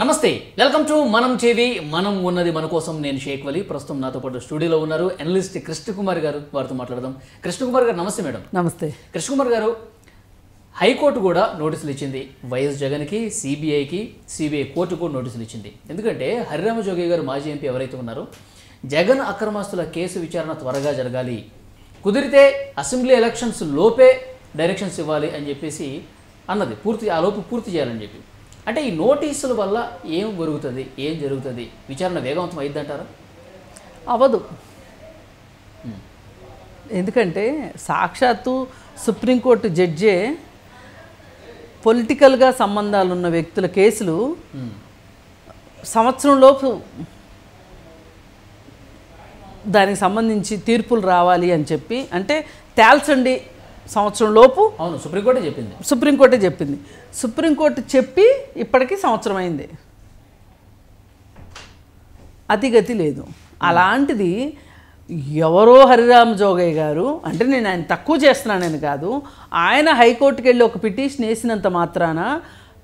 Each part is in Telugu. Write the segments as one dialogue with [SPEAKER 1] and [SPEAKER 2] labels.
[SPEAKER 1] నమస్తే వెల్కమ్ టు మనం టీవీ మనం ఉన్నది మన కోసం నేను షేక్ వలి ప్రస్తుతం నాతో పాటు స్టూడియోలో ఉన్నారు అనలిస్ట్ కృష్ణకుమార్ గారు వారితో మాట్లాడదాం కృష్ణకుమార్ గారు నమస్తే మేడం నమస్తే కృష్ణకుమార్ గారు హైకోర్టు కూడా నోటీసులు ఇచ్చింది వైఎస్ జగన్కి సిబిఐకి సిబిఐ కోర్టు కూడా నోటీసులు ఇచ్చింది ఎందుకంటే హరిరామ జోగి గారు మాజీ ఎంపీ ఎవరైతే ఉన్నారో జగన్ అక్రమాస్తుల కేసు విచారణ త్వరగా జరగాలి కుదిరితే అసెంబ్లీ ఎలక్షన్స్ లోపే డైరెక్షన్స్ ఇవ్వాలి అని చెప్పేసి అన్నది పూర్తి ఆ లోపు పూర్తి చేయాలని చెప్పి అంటే ఈ నోటీసుల వల్ల ఏం జరుగుతుంది ఏం జరుగుతుంది విచారణ వేగవంతం అంటారా
[SPEAKER 2] అవ్వదు ఎందుకంటే సాక్షాత్తు సుప్రీంకోర్టు జడ్జే పొలిటికల్గా సంబంధాలున్న వ్యక్తుల కేసులు సంవత్సరంలోపు దానికి సంబంధించి తీర్పులు రావాలి అని చెప్పి అంటే తేల్చండి సంవత్సరం లోపు అవును సుప్రీంకోర్టే చెప్పింది సుప్రీంకోర్టే చెప్పింది సుప్రీంకోర్టు చెప్పి ఇప్పటికీ సంవత్సరం అయింది అతిగతి లేదు అలాంటిది ఎవరో హరిరామ్ జోగయ్య గారు అంటే నేను ఆయన తక్కువ చేస్తున్నానని కాదు ఆయన హైకోర్టుకి వెళ్ళి ఒక పిటిషన్ వేసినంత మాత్రాన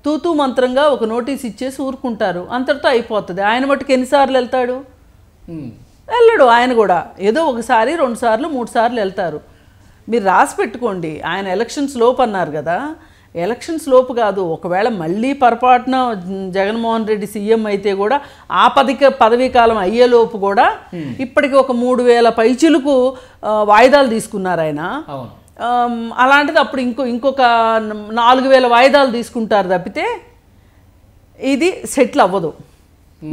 [SPEAKER 2] తూతూ మంత్రంగా ఒక నోటీస్ ఇచ్చేసి ఊరుకుంటారు అంతటితో అయిపోతుంది ఆయన మట్టుకు ఎన్నిసార్లు వెళ్తాడు వెళ్ళడు ఆయన కూడా ఏదో ఒకసారి రెండు సార్లు మూడు సార్లు వెళ్తారు మీరు రాసి పెట్టుకోండి ఆయన ఎలక్షన్స్ లోపు అన్నారు కదా ఎలక్షన్స్ లోపు కాదు ఒకవేళ మళ్ళీ పొరపాటున జగన్మోహన్ రెడ్డి సీఎం అయితే కూడా ఆ పదిక పదవీ కాలం అయ్యేలోపు కూడా ఇప్పటికి ఒక మూడు వేల పైచులకు వాయిదాలు తీసుకున్నారు ఆయన అలాంటిది అప్పుడు ఇంకో ఇంకొక నాలుగు వేల వాయిదాలు తీసుకుంటారు తప్పితే ఇది సెటిల్ అవ్వదు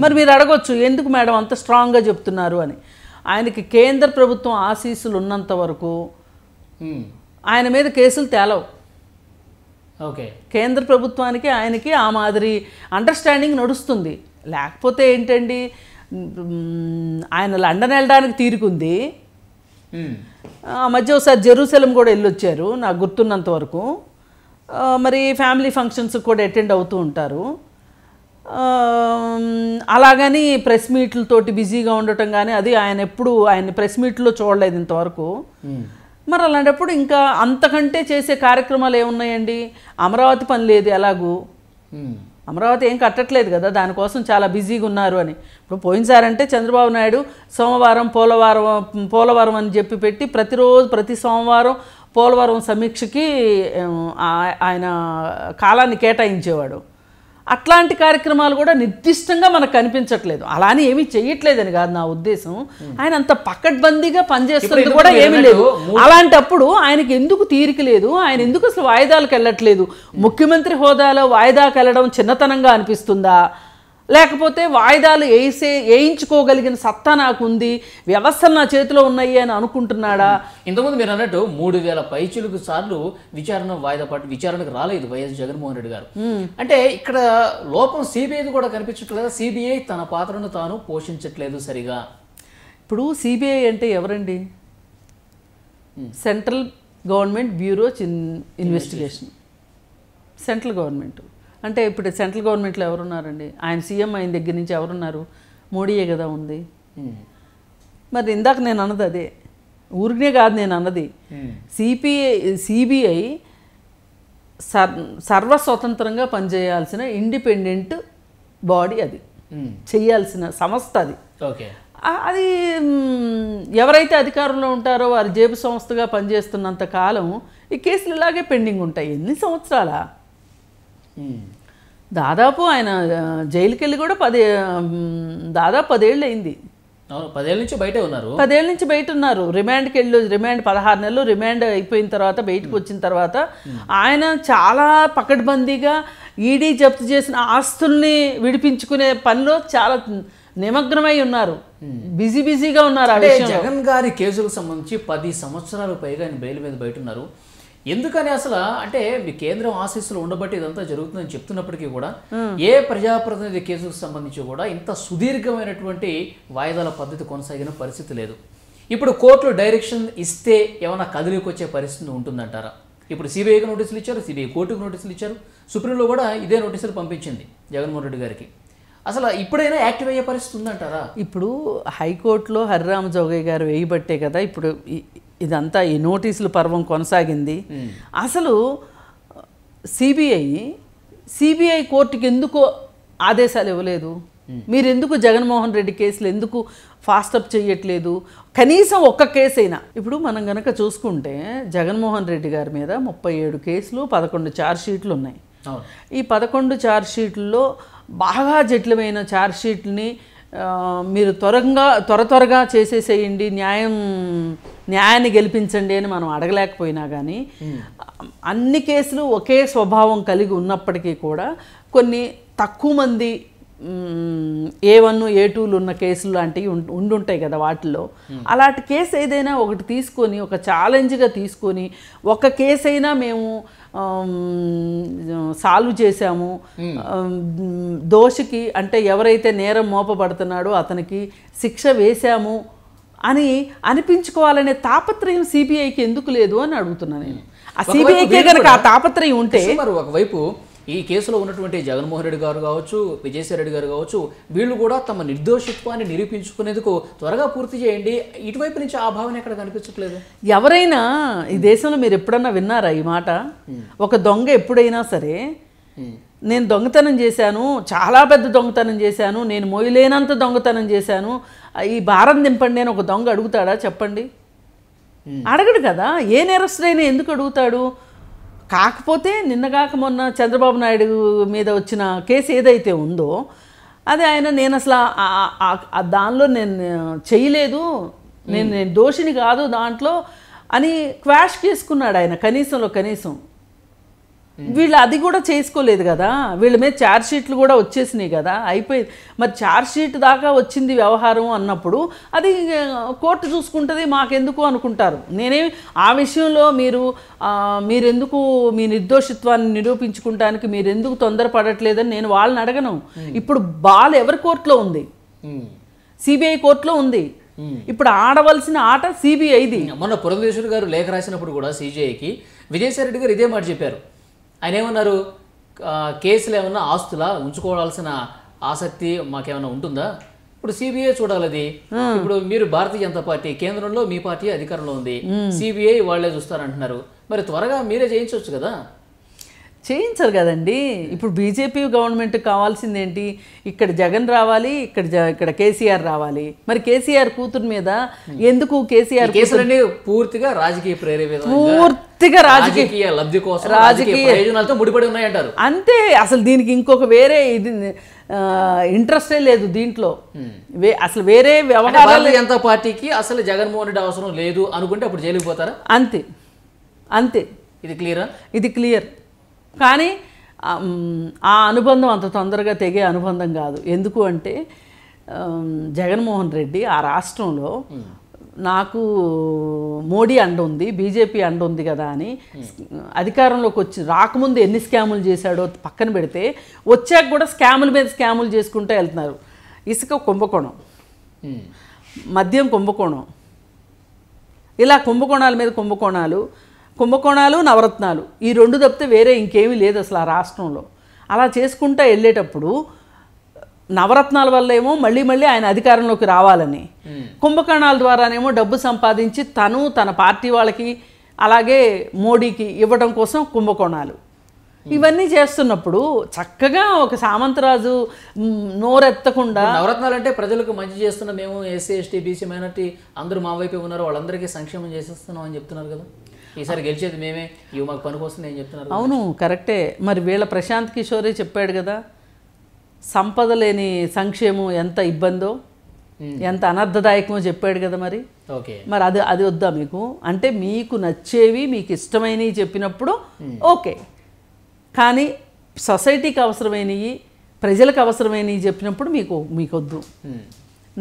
[SPEAKER 2] మరి మీరు అడగొచ్చు ఎందుకు మేడం అంత స్ట్రాంగ్గా చెప్తున్నారు అని ఆయనకి కేంద్ర ప్రభుత్వం ఆశీస్సులు ఉన్నంత వరకు Hmm. ఆయన మీద కేసులు తేలవు ఓకే కేంద్ర ప్రభుత్వానికి ఆయనకి ఆ మాదిరి అండర్స్టాండింగ్ నడుస్తుంది లేకపోతే ఏంటండి ఆయన లండన్ వెళ్ళడానికి తీరుకుంది hmm. ఆ మధ్య ఒకసారి జెరూసలం కూడా వెళ్ళొచ్చారు నాకు గుర్తున్నంత వరకు మరి ఫ్యామిలీ ఫంక్షన్స్ కూడా అటెండ్ అవుతూ ఉంటారు అలాగని ప్రెస్ మీట్లతోటి బిజీగా ఉండటం కానీ అది ఆయన ఎప్పుడు ఆయన ప్రెస్ మీట్లో చూడలేదు ఇంతవరకు hmm. మరి అలాంటప్పుడు ఇంకా అంతకంటే చేసే కార్యక్రమాలు ఏమున్నాయండి అమరావతి పని లేదు ఎలాగూ అమరావతి ఏం కట్టట్లేదు కదా దానికోసం చాలా బిజీగా ఉన్నారు అని ఇప్పుడు పోయినసారంటే చంద్రబాబు నాయుడు సోమవారం పోలవారం పోలవరం అని చెప్పి పెట్టి ప్రతిరోజు ప్రతి సోమవారం పోలవరం సమీక్షకి ఆయన కాలాన్ని కేటాయించేవాడు అట్లాంటి కార్యక్రమాలు కూడా నిర్దిష్టంగా మనకు కనిపించట్లేదు అలానే ఏమి ఏమీ చెయ్యట్లేదని కాదు నా ఉద్దేశం ఆయన అంత పకడ్బందీగా పనిచేస్తున్నది కూడా ఏమీ లేదు అలాంటప్పుడు ఆయనకి ఎందుకు తీరిక లేదు ఆయన ఎందుకు అసలు వాయిదాలకు వెళ్ళట్లేదు ముఖ్యమంత్రి హోదాలో వాయిదాకు వెళ్ళడం చిన్నతనంగా అనిపిస్తుందా లేకపోతే వాయిదాలు వేసే వేయించుకోగలిగిన సత్తా నాకుంది వ్యవస్థలు నా చేతిలో ఉన్నాయి అని అనుకుంటున్నాడా ఇంతకుముందు మీరు అన్నట్టు మూడు వేల పైచులకు సార్లు విచారణ
[SPEAKER 1] వాయిదా పాటు విచారణకు రాలేదు వైఎస్ జగన్మోహన్ రెడ్డి గారు అంటే ఇక్కడ లోపం సిబిఐది కూడా
[SPEAKER 2] కనిపించట్లేదు సిబిఐ తన పాత్రను తాను పోషించట్లేదు సరిగా ఇప్పుడు సిబిఐ అంటే ఎవరండి central government bureau investigation central government అంటే ఇప్పుడు సెంట్రల్ గవర్నమెంట్లో ఎవరున్నారండి ఆయన సీఎం అయిన దగ్గర నుంచి ఎవరున్నారు మోడీయే కదా ఉంది మరి ఇందాక నేను అన్నది అదే ఊరికే కాదు నేను అన్నది సిపిఐ సిబిఐ సర్ సర్వస్వతంత్రంగా పనిచేయాల్సిన ఇండిపెండెంట్ బాడీ అది చేయాల్సిన సంస్థ అది ఓకే అది ఎవరైతే అధికారంలో ఉంటారో వారి జేబు సంస్థగా పనిచేస్తున్నంత కాలం ఈ కేసులు ఇలాగే పెండింగ్ ఉంటాయి ఎన్ని సంవత్సరాలా దాదాపు ఆయన జైలుకి వెళ్ళి కూడా పది దాదాపు పదేళ్ళు అయింది
[SPEAKER 1] పదేళ్ళ నుంచి బయట ఉన్నారు పదేళ్ళ
[SPEAKER 2] నుంచి బయట ఉన్నారు రిమాండ్కి వెళ్ళి రిమాండ్ పదహారు నెలలు రిమాండ్ అయిపోయిన తర్వాత బయటకు వచ్చిన తర్వాత ఆయన చాలా పకడ్బందీగా ఈడీ జప్తు చేసిన ఆస్తుల్ని విడిపించుకునే పనిలో చాలా నిమగ్నమై ఉన్నారు బిజీ బిజీగా ఉన్నారు జగన్
[SPEAKER 1] గారి కేసులకు సంబంధించి పది సంవత్సరాలు పైగా ఆయన బెయిల్ మీద బయట ఉన్నారు ఎందుకని అసలు అంటే మీ కేంద్రం ఆశీస్సులు ఉండబట్టి ఇదంతా జరుగుతుందని చెప్తున్నప్పటికీ కూడా ఏ ప్రజాప్రతినిధి కేసుకు సంబంధించి కూడా ఇంత సుదీర్ఘమైనటువంటి వాయిదాల పద్ధతి కొనసాగిన పరిస్థితి లేదు ఇప్పుడు కోర్టులు డైరెక్షన్ ఇస్తే ఏమైనా వచ్చే పరిస్థితి ఉంటుందంటారా ఇప్పుడు సిబిఐకి నోటీసులు ఇచ్చారు సిబిఐ కోర్టుకు నోటీసులు ఇచ్చారు సుప్రీంలో కూడా ఇదే నోటీసులు పంపించింది జగన్మోహన్ రెడ్డి గారికి
[SPEAKER 2] అసలు ఇప్పుడైనా యాక్టివ్ అయ్యే పరిస్థితి ఉందంటారా ఇప్పుడు హైకోర్టులో హరిరామ జోగయ్య గారు వేయబట్టే కదా ఇప్పుడు ఇదంతా ఈ నోటీసుల పర్వం కొనసాగింది అసలు సిబిఐ సిబిఐ కోర్టుకి ఎందుకు ఆదేశాలు ఇవ్వలేదు మీరు ఎందుకు జగన్మోహన్ రెడ్డి కేసులు ఎందుకు ఫాస్టప్ చేయట్లేదు కనీసం ఒక్క కేసు అయినా ఇప్పుడు మనం గనక చూసుకుంటే జగన్మోహన్ రెడ్డి గారి మీద ముప్పై ఏడు కేసులు పదకొండు షీట్లు ఉన్నాయి ఈ పదకొండు షీట్లలో బాగా జటిలమైన షీట్ని మీరు త్వరగా త్వర త్వరగా చేసేసేయండి న్యాయం న్యాయాన్ని గెలిపించండి అని మనం అడగలేకపోయినా కానీ అన్ని కేసులు ఒకే స్వభావం కలిగి ఉన్నప్పటికీ కూడా కొన్ని తక్కువ మంది ఏ వన్ ఏ టూలు ఉన్న కేసులు లాంటివి ఉండుంటాయి కదా వాటిల్లో అలాంటి కేసు ఏదైనా ఒకటి తీసుకొని ఒక ఛాలెంజ్గా తీసుకొని ఒక కేసు అయినా మేము సాల్వ్ చేశాము దోషికి అంటే ఎవరైతే నేరం మోపబడుతున్నాడో అతనికి శిక్ష వేశాము అని అనిపించుకోవాలనే తాపత్రయం సిబిఐకి ఎందుకు లేదు అని అడుగుతున్నా నేను ఆ సిబిఐకే కనుక ఆ తాపత్రయం ఉంటే
[SPEAKER 1] ఒకవైపు ఈ కేసులో ఉన్నటువంటి జగన్మోహన్ రెడ్డి గారు కావచ్చు విజయసాయి గారు కావచ్చు వీళ్ళు కూడా తమ నిర్దోషిత్వాన్ని నిరూపించుకునేందుకు త్వరగా పూర్తి చేయండి ఇటువైపు నుంచి ఆ భావన ఎక్కడ కనిపించట్లేదు
[SPEAKER 2] ఎవరైనా ఈ దేశంలో మీరు ఎప్పుడన్నా విన్నారా ఈ మాట ఒక దొంగ ఎప్పుడైనా సరే నేను దొంగతనం చేశాను చాలా పెద్ద దొంగతనం చేశాను నేను మొయ్యలేనంత దొంగతనం చేశాను ఈ భారం దింపండి అని ఒక దొంగ అడుగుతాడా చెప్పండి అడగడు కదా ఏ నేరస్తుడైనా ఎందుకు అడుగుతాడు కాకపోతే నిన్నగాక మొన్న చంద్రబాబు నాయుడు మీద వచ్చిన కేసు ఏదైతే ఉందో అది ఆయన నేను అసలు దానిలో నేను చేయలేదు నేను నేను దోషిని కాదు దాంట్లో అని క్వాష్ చేసుకున్నాడు ఆయన కనీసంలో కనీసం వీళ్ళు అది కూడా చేసుకోలేదు కదా వీళ్ళ మీద ఛార్జ్ షీట్లు కూడా వచ్చేసినాయి కదా అయిపోయింది మరి ఛార్జ్ షీట్ దాకా వచ్చింది వ్యవహారం అన్నప్పుడు అది కోర్టు చూసుకుంటుంది మాకెందుకు అనుకుంటారు నేనే ఆ విషయంలో మీరు మీరెందుకు మీ నిర్దోషిత్వాన్ని నిరూపించుకుంటానికి మీరెందుకు తొందరపడట్లేదని నేను వాళ్ళని అడగను ఇప్పుడు బాల్ ఎవరి కోర్టులో ఉంది సిబిఐ కోర్టులో ఉంది ఇప్పుడు ఆడవలసిన ఆట సిబిఐది మొన్న పురంధేశ్వర్ గారు లేఖ రాసినప్పుడు కూడా సిబిఐకి విజయసాయి రెడ్డి గారు ఇదే మాట
[SPEAKER 1] చెప్పారు ఆయన ఏమన్నారు కేసులు ఏమన్నా ఆస్తులా ఉంచుకోవాల్సిన ఆసక్తి మాకేమైనా ఉంటుందా ఇప్పుడు సిబిఐ చూడాలి అది ఇప్పుడు మీరు భారతీయ జనతా పార్టీ కేంద్రంలో మీ పార్టీ అధికారంలో ఉంది సిబిఐ వాళ్లే చూస్తారంటున్నారు మరి త్వరగా మీరే చేయించవచ్చు కదా
[SPEAKER 2] చేయించరు కదండి ఇప్పుడు బీజేపీ గవర్నమెంట్ కావాల్సింది ఏంటి ఇక్కడ జగన్ రావాలి ఇక్కడ ఇక్కడ కేసీఆర్ రావాలి మరి కేసీఆర్ కూతురు మీద ఎందుకు కేసీఆర్
[SPEAKER 1] పూర్తిగా రాజకీయ ప్రేరేపిత పూర్తిగా రాజకీయ లబ్ధి కోసం రాజకీయ ప్రయోజనాలతో
[SPEAKER 2] ముడిపడి ఉన్నాయంటారు అంతే అసలు దీనికి ఇంకొక వేరే ఇది ఇంట్రెస్టే లేదు దీంట్లో అసలు వేరే వ్యవహారాలు
[SPEAKER 1] ఎంత పార్టీకి అసలు
[SPEAKER 2] జగన్మోహన్ రెడ్డి అవసరం లేదు అనుకుంటే అప్పుడు జైలుకి పోతారా అంతే అంతే ఇది క్లియరా ఇది క్లియర్ కానీ ఆ అనుబంధం అంత తొందరగా తెగే అనుబంధం కాదు ఎందుకు అంటే జగన్మోహన్ రెడ్డి ఆ రాష్ట్రంలో నాకు మోడీ అండ ఉంది బీజేపీ అండ ఉంది కదా అని అధికారంలోకి వచ్చి రాకముందు ఎన్ని స్కాములు చేశాడో పక్కన పెడితే వచ్చాక కూడా స్కాముల మీద స్కాములు చేసుకుంటూ వెళ్తున్నారు ఇసుక కుంభకోణం మద్యం కుంభకోణం ఇలా కుంభకోణాల మీద కుంభకోణాలు కుంభకోణాలు నవరత్నాలు ఈ రెండు తప్పితే వేరే ఇంకేమీ లేదు అసలు ఆ రాష్ట్రంలో అలా చేసుకుంటూ వెళ్ళేటప్పుడు నవరత్నాల వల్ల ఏమో మళ్ళీ మళ్ళీ ఆయన అధికారంలోకి రావాలని కుంభకర్ణాల ద్వారానేమో డబ్బు సంపాదించి తను తన పార్టీ వాళ్ళకి అలాగే మోడీకి ఇవ్వడం కోసం కుంభకోణాలు ఇవన్నీ చేస్తున్నప్పుడు చక్కగా ఒక సామంతరాజు నోరెత్తకుండా నవరత్నాలు అంటే ప్రజలకు మంచి చేస్తున్న మేము ఎస్సీ ఎస్టీ బీసీ మైనార్టీ అందరూ మా
[SPEAKER 1] వైపు ఉన్నారు వాళ్ళందరికీ సంక్షేమం చేసేస్తున్నాం అని చెప్తున్నారు కదా ఈసారి గెలిచేది మేమే ఇవి మాకు పని వస్తుంది అని
[SPEAKER 2] చెప్తున్నారు అవును కరెక్టే మరి వీళ్ళ ప్రశాంత్ కిషోరే చెప్పాడు కదా సంపద లేని సంక్షేమం ఎంత ఇబ్బందో ఎంత అనర్థదాయకమో చెప్పాడు కదా మరి ఓకే మరి అది అది వద్దా మీకు అంటే మీకు నచ్చేవి మీకు ఇష్టమైనవి చెప్పినప్పుడు ఓకే కానీ సొసైటీకి అవసరమైనవి ప్రజలకు అవసరమైనవి చెప్పినప్పుడు మీకు మీకొద్దు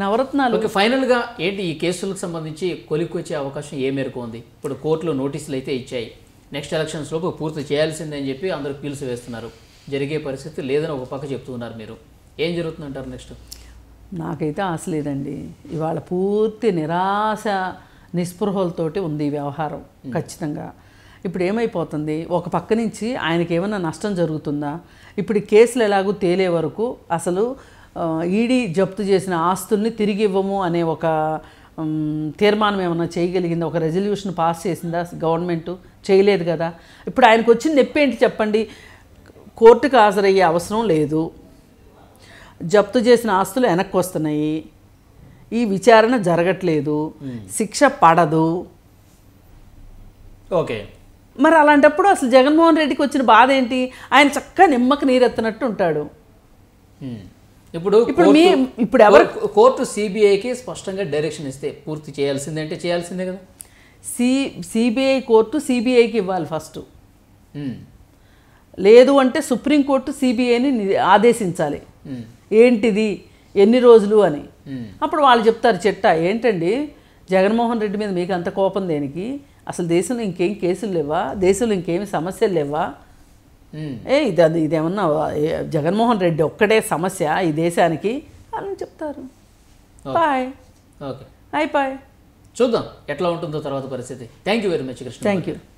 [SPEAKER 2] నవరత్నాలు ఓకే ఫైనల్గా ఏంటి ఈ కేసులకు సంబంధించి
[SPEAKER 1] కొలిక్కొచ్చే అవకాశం ఏ మేరకు ఉంది ఇప్పుడు కోర్టులో నోటీసులు అయితే ఇచ్చాయి నెక్స్ట్ ఎలక్షన్స్లోపు పూర్తి చేయాల్సిందని చెప్పి అందరూ పీల్స్ వేస్తున్నారు జరిగే పరిస్థితి లేదని ఒక పక్క చెప్తున్నారు మీరు ఏం జరుగుతుందంటారు నెక్స్ట్
[SPEAKER 2] నాకైతే ఆశ లేదండి ఇవాళ పూర్తి నిరాశ నిస్పృహలతోటి ఉంది వ్యవహారం ఖచ్చితంగా ఇప్పుడు ఏమైపోతుంది ఒక పక్క నుంచి ఆయనకి ఏమైనా నష్టం జరుగుతుందా ఇప్పుడు కేసులు ఎలాగూ తేలే వరకు అసలు ఈడీ జప్తు చేసిన ఆస్తుల్ని తిరిగి ఇవ్వము అనే ఒక తీర్మానం ఏమైనా చేయగలిగిందా ఒక రెజల్యూషన్ పాస్ చేసిందా గవర్నమెంట్ చేయలేదు కదా ఇప్పుడు ఆయనకు వచ్చిన నొప్పి ఏంటి చెప్పండి కోర్టుకు హాజరయ్యే అవసరం లేదు జప్తు చేసిన ఆస్తులు వెనక్కి వస్తున్నాయి ఈ విచారణ జరగట్లేదు శిక్ష పడదు ఓకే మరి అలాంటప్పుడు అసలు జగన్మోహన్ రెడ్డికి వచ్చిన బాధ ఏంటి ఆయన చక్కగా నిమ్మకు నీరెత్తనట్టు ఉంటాడు
[SPEAKER 1] ఇప్పుడు ఇప్పుడు మీ ఇప్పుడు ఎవరు కోర్టు సిబిఐకి స్పష్టంగా డైరెక్షన్ ఇస్తే పూర్తి చేయాల్సిందే
[SPEAKER 2] అంటే చేయాల్సిందే కదా సి సిబిఐ కోర్టు సిబిఐకి ఇవ్వాలి ఫస్ట్ లేదు అంటే సుప్రీంకోర్టు సిబిఐని ఆదేశించాలి ఏంటిది ఎన్ని రోజులు అని అప్పుడు వాళ్ళు చెప్తారు చెట్ట ఏంటండి జగన్మోహన్ రెడ్డి మీద మీకు అంత కోపం దేనికి అసలు దేశంలో ఇంకేం కేసులు లేవా దేశంలో ఇంకేమి సమస్యలు లేవా ఏ ఇది అది ఇదేమన్నా జగన్మోహన్ రెడ్డి ఒక్కడే సమస్య ఈ దేశానికి అని చెప్తారు బాయ్ ఓకే అయిపోయి
[SPEAKER 1] చూద్దాం ఎట్లా ఉంటుందో తర్వాత పరిస్థితి thank you very much Krishna thank you